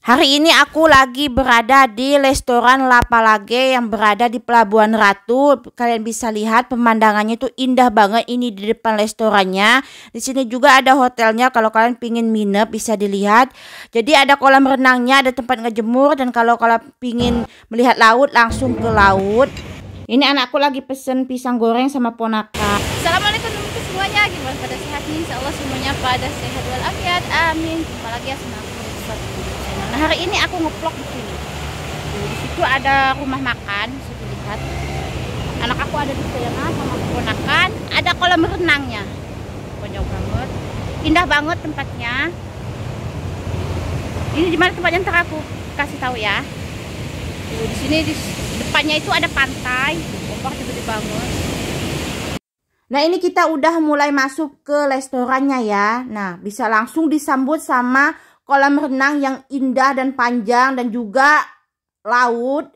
Hari ini aku lagi berada di restoran Lapalage yang berada di Pelabuhan Ratu. Kalian bisa lihat pemandangannya itu indah banget. Ini di depan restorannya. Di sini juga ada hotelnya. Kalau kalian pingin minum bisa dilihat. Jadi ada kolam renangnya, ada tempat ngejemur dan kalau kalian pingin melihat laut langsung ke laut. Ini anakku lagi pesen pisang goreng sama ponaka. Assalamualaikum semuanya. Gimana pada sehat Insya Allah semuanya pada sehat walafiat. Amin. Jumpa lagi ya semuanya hari ini aku ngevlog di sini di situ ada rumah makan situ lihat anak aku ada di sana sama keponakan ada kolam renangnya banyak banget indah banget tempatnya ini di mana tempatnya ntar aku kasih tahu ya Tuh, di sini di depannya itu ada pantai ombak gede banget Nah ini kita udah mulai masuk ke restorannya ya Nah bisa langsung disambut sama kolam renang yang indah dan panjang dan juga laut.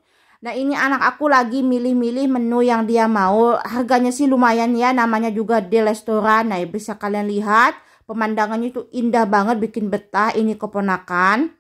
Nah ini anak aku lagi milih-milih menu yang dia mau. Harganya sih lumayan ya, namanya juga di restoran. Nah bisa kalian lihat pemandangannya itu indah banget bikin betah ini keponakan.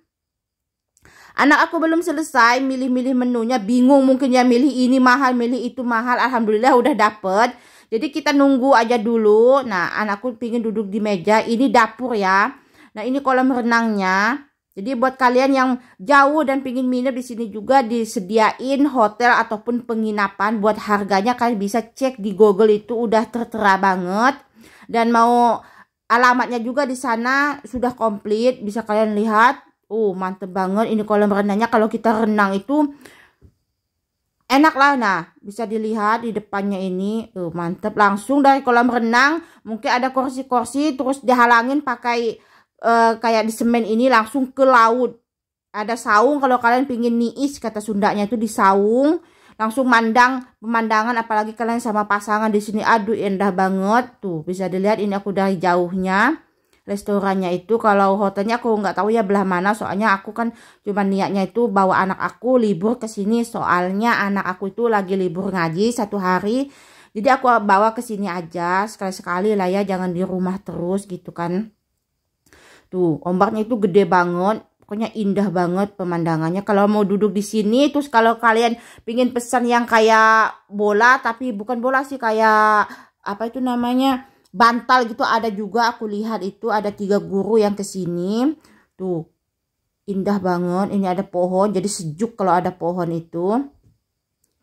Anak aku belum selesai milih-milih menunya, bingung mungkin ya milih ini mahal, milih itu mahal. Alhamdulillah udah dapet. Jadi kita nunggu aja dulu. Nah, anakku pingin duduk di meja. Ini dapur ya. Nah, ini kolam renangnya. Jadi buat kalian yang jauh dan pingin minum di sini juga disediain hotel ataupun penginapan. Buat harganya kalian bisa cek di Google itu udah tertera banget. Dan mau alamatnya juga di sana sudah komplit, bisa kalian lihat. Uh, mantep banget ini kolam renangnya kalau kita renang itu enak lah nah bisa dilihat di depannya ini uh, mantep langsung dari kolam renang mungkin ada kursi-kursi terus dihalangin pakai uh, kayak di semen ini langsung ke laut. Ada saung kalau kalian pingin niis kata Sundanya itu di saung langsung mandang pemandangan apalagi kalian sama pasangan di sini aduh indah banget tuh bisa dilihat ini aku dari jauhnya restorannya itu kalau hotelnya aku nggak tahu ya belah mana soalnya aku kan cuma niatnya itu bawa anak aku libur ke sini soalnya anak aku itu lagi libur ngaji satu hari jadi aku bawa ke sini aja sekali-sekali lah ya jangan di rumah terus gitu kan Tuh, ombaknya itu gede banget. Pokoknya indah banget pemandangannya. Kalau mau duduk di sini, terus kalau kalian pingin pesan yang kayak bola, tapi bukan bola sih, kayak apa itu namanya, bantal gitu ada juga. Aku lihat itu ada tiga guru yang kesini. Tuh, indah banget. Ini ada pohon, jadi sejuk kalau ada pohon itu.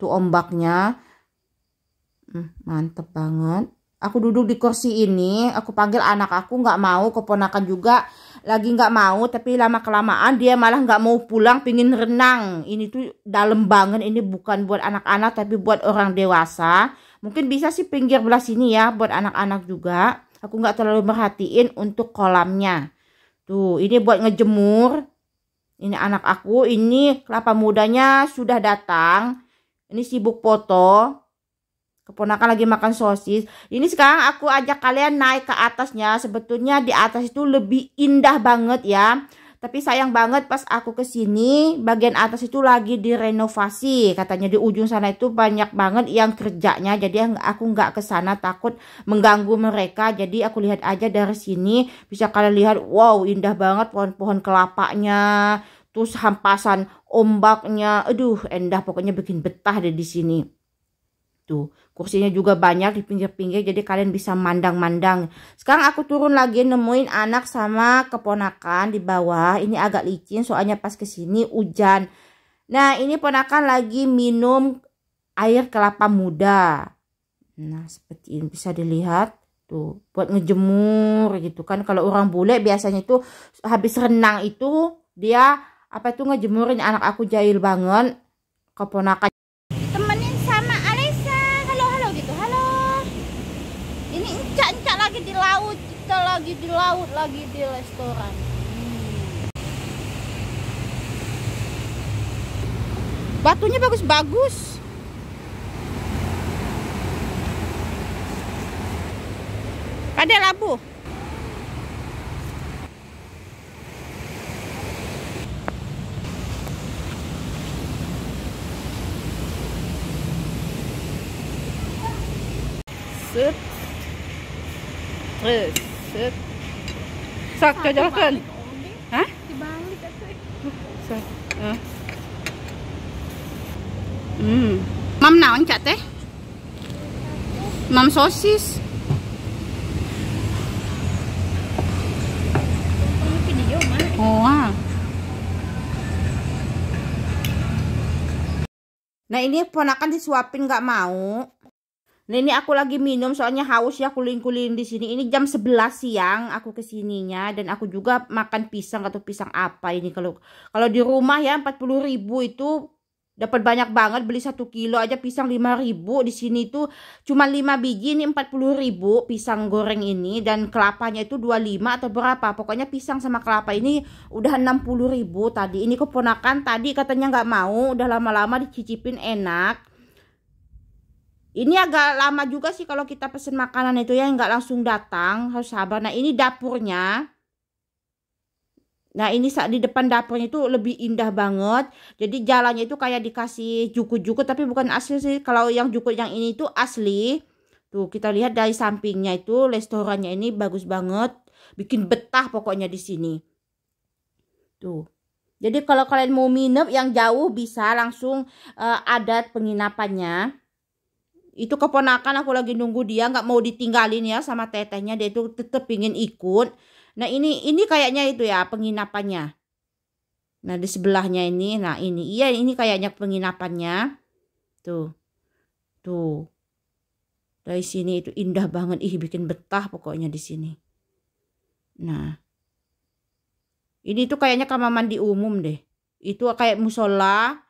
Tuh ombaknya. Hmm, mantep banget aku duduk di kursi ini aku panggil anak aku nggak mau keponakan juga lagi nggak mau tapi lama kelamaan dia malah nggak mau pulang pingin renang ini tuh dalam banget ini bukan buat anak-anak tapi buat orang dewasa mungkin bisa sih pinggir belah sini ya buat anak-anak juga aku nggak terlalu merhatiin untuk kolamnya tuh ini buat ngejemur ini anak aku ini kelapa mudanya sudah datang ini sibuk foto keponakan lagi makan sosis. Ini sekarang aku ajak kalian naik ke atasnya. Sebetulnya di atas itu lebih indah banget ya. Tapi sayang banget pas aku ke sini bagian atas itu lagi direnovasi. Katanya di ujung sana itu banyak banget yang kerjanya. Jadi aku nggak kesana takut mengganggu mereka. Jadi aku lihat aja dari sini bisa kalian lihat wow indah banget pohon-pohon kelapanya. Terus hampasan ombaknya. Aduh, endah pokoknya bikin betah deh di sini. Tuh, gitu. kursinya juga banyak di pinggir-pinggir jadi kalian bisa mandang-mandang. Sekarang aku turun lagi nemuin anak sama keponakan di bawah. Ini agak licin soalnya pas kesini hujan. Nah, ini ponakan lagi minum air kelapa muda. Nah, seperti ini bisa dilihat tuh, buat ngejemur gitu kan. Kalau orang bule biasanya itu habis renang itu dia apa itu ngejemurin anak aku jahil banget keponakan lagi di laut lagi di restoran batunya bagus-bagus ada labu Set. Terus set sak cocolkan hah dibalik sak uh. Eh. hmm mam naon cak teh mam sosis Oh, wow. Ah. Nah ini ponakan disuapin nggak mau. Nah, ini aku lagi minum soalnya haus ya kuling-kuling di sini. Ini jam 11 siang aku kesininya dan aku juga makan pisang atau pisang apa ini kalau kalau di rumah ya 40.000 itu dapat banyak banget beli satu kilo aja pisang 5.000 di sini tuh cuma 5 biji ini 40.000 pisang goreng ini dan kelapanya itu 25 atau berapa pokoknya pisang sama kelapa ini udah 60.000 tadi ini keponakan tadi katanya nggak mau udah lama-lama dicicipin enak ini agak lama juga sih kalau kita pesen makanan itu ya nggak langsung datang harus sabar nah ini dapurnya nah ini saat di depan dapurnya itu lebih indah banget jadi jalannya itu kayak dikasih juku-juku tapi bukan asli sih kalau yang juku yang ini itu asli tuh kita lihat dari sampingnya itu restorannya ini bagus banget bikin betah pokoknya di sini tuh jadi kalau kalian mau minum yang jauh bisa langsung uh, eh, ada penginapannya itu keponakan aku lagi nunggu dia nggak mau ditinggalin ya sama tetehnya dia itu tetep ingin ikut nah ini ini kayaknya itu ya penginapannya nah di sebelahnya ini nah ini iya ini kayaknya penginapannya tuh tuh dari sini itu indah banget ih bikin betah pokoknya di sini nah ini tuh kayaknya kamar mandi umum deh itu kayak musola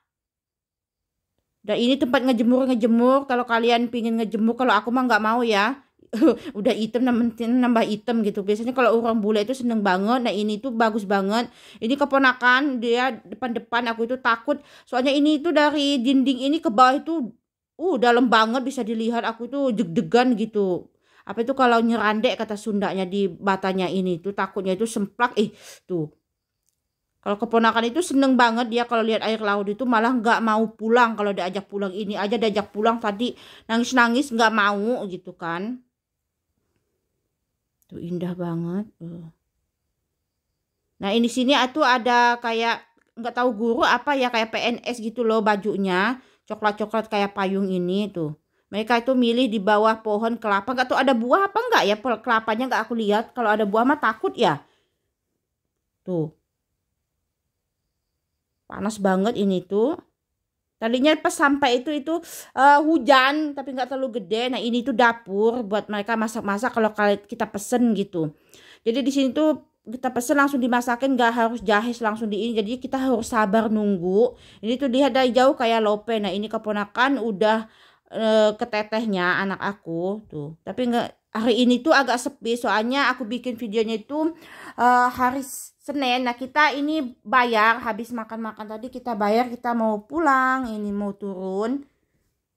dan ini tempat ngejemur-ngejemur. Kalau kalian pingin ngejemur, kalau aku mah nggak mau ya. udah item nambah item gitu biasanya kalau orang bule itu seneng banget nah ini tuh bagus banget ini keponakan dia depan-depan aku itu takut soalnya ini itu dari dinding ini ke bawah itu uh dalam banget bisa dilihat aku itu deg-degan gitu apa itu kalau nyerandek kata Sundanya di batanya ini tuh takutnya itu semplak eh tuh kalau keponakan itu seneng banget dia kalau lihat air laut itu malah nggak mau pulang kalau diajak pulang ini aja diajak pulang tadi nangis-nangis nggak mau gitu kan. Tuh indah banget. Eh. Nah ini sini itu ada kayak nggak tahu guru apa ya kayak PNS gitu loh bajunya coklat-coklat kayak payung ini tuh. Mereka itu milih di bawah pohon kelapa. nggak tuh ada buah apa nggak ya? Kelapanya nggak aku lihat. Kalau ada buah mah takut ya. Tuh panas banget ini tuh tadinya pas sampai itu itu uh, hujan tapi nggak terlalu gede nah ini tuh dapur buat mereka masak-masak kalau kita pesen gitu jadi di sini tuh kita pesen langsung dimasakin gak harus jahis langsung di ini jadi kita harus sabar nunggu ini tuh lihat dari jauh kayak lope nah ini keponakan udah e, ke tetehnya anak aku tuh tapi nggak hari ini tuh agak sepi soalnya aku bikin videonya itu uh, hari Senin nah kita ini bayar habis makan-makan tadi kita bayar kita mau pulang ini mau turun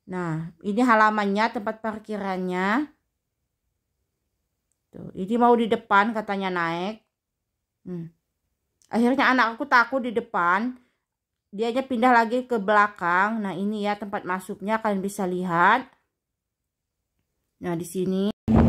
nah ini halamannya tempat parkirannya tuh ini mau di depan katanya naik hmm. akhirnya anak aku takut di depan dianya pindah lagi ke belakang nah ini ya tempat masuknya kalian bisa lihat nah di sini